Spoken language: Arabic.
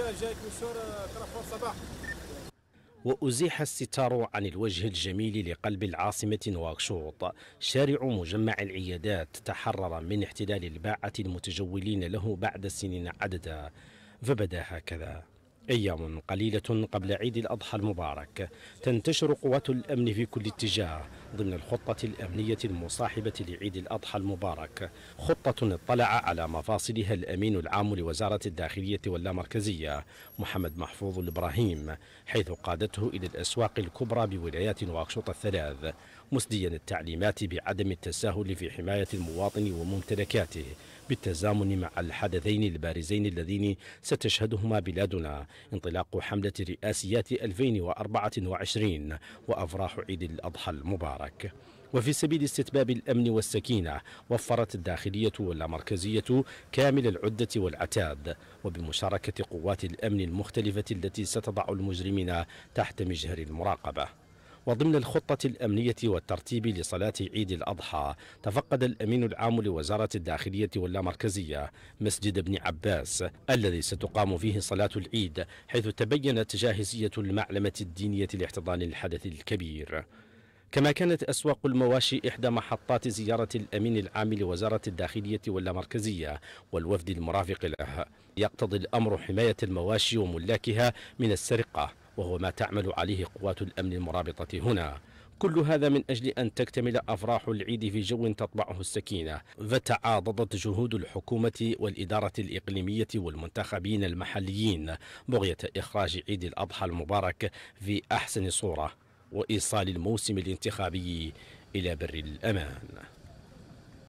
الرجال جايك من الشهر صباح وأزيح الستار عن الوجه الجميل لقلب العاصمة نواكشوط شارع مجمع العيادات تحرر من احتلال الباعة المتجولين له بعد سنين عددا فبدا هكذا أيام قليلة قبل عيد الأضحى المبارك تنتشر قوات الأمن في كل اتجاه ضمن الخطة الأمنية المصاحبة لعيد الأضحى المبارك خطة اطلع على مفاصلها الأمين العام لوزارة الداخلية واللامركزية محمد محفوظ الإبراهيم حيث قادته إلى الأسواق الكبرى بولايات واقشوط الثلاث مسديا التعليمات بعدم التساهل في حماية المواطن وممتلكاته بالتزامن مع الحدثين البارزين اللذين ستشهدهما بلادنا انطلاق حملة رئاسيات 2024 وأفراح عيد الأضحى المبارك المبارك وفي سبيل استتباب الأمن والسكينة وفرت الداخلية واللامركزية كامل العدة والعتاد وبمشاركة قوات الأمن المختلفة التي ستضع المجرمين تحت مجهر المراقبة وضمن الخطة الأمنية والترتيب لصلاة عيد الأضحى تفقد الأمين العام لوزارة الداخلية واللامركزية مسجد ابن عباس الذي ستقام فيه صلاة العيد حيث تبينت جاهزية المعلمة الدينية لاحتضان الحدث الكبير كما كانت أسواق المواشي إحدى محطات زيارة الأمين العام لوزارة الداخلية واللامركزية والوفد المرافق له يقتضي الأمر حماية المواشي وملاكها من السرقة وهو ما تعمل عليه قوات الأمن المرابطة هنا كل هذا من أجل أن تكتمل أفراح العيد في جو تطبعه السكينة فتعاضدت جهود الحكومة والإدارة الإقليمية والمنتخبين المحليين بغية إخراج عيد الأضحى المبارك في أحسن صورة وإيصال الموسم الانتخابي إلى بر الأمان